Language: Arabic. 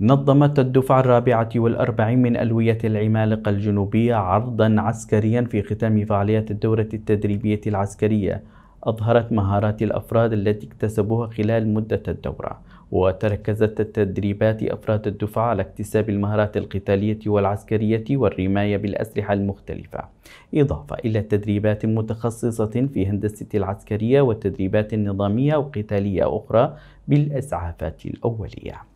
نظمت الدفعة الرابعة والأربعين من ألوية العمالقة الجنوبية عرضا عسكريا في ختام فعاليات الدورة التدريبية العسكرية أظهرت مهارات الأفراد التي اكتسبوها خلال مدة الدورة وتركزت التدريبات أفراد الدفعة على اكتساب المهارات القتالية والعسكرية والرماية بالأسلحة المختلفة إضافة إلى تدريبات متخصصة في هندسة العسكرية وتدريبات نظامية وقتالية أخرى بالإسعافات الأولية